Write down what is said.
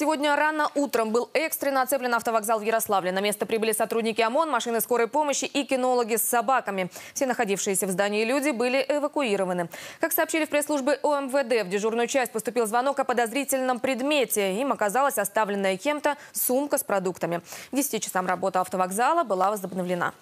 Сегодня рано утром был экстренно оцеплен автовокзал в Ярославле. На место прибыли сотрудники ОМОН, машины скорой помощи и кинологи с собаками. Все находившиеся в здании люди были эвакуированы. Как сообщили в пресс-службе ОМВД, в дежурную часть поступил звонок о подозрительном предмете. Им оказалась оставленная кем-то сумка с продуктами. К 10 часам работа автовокзала была возобновлена.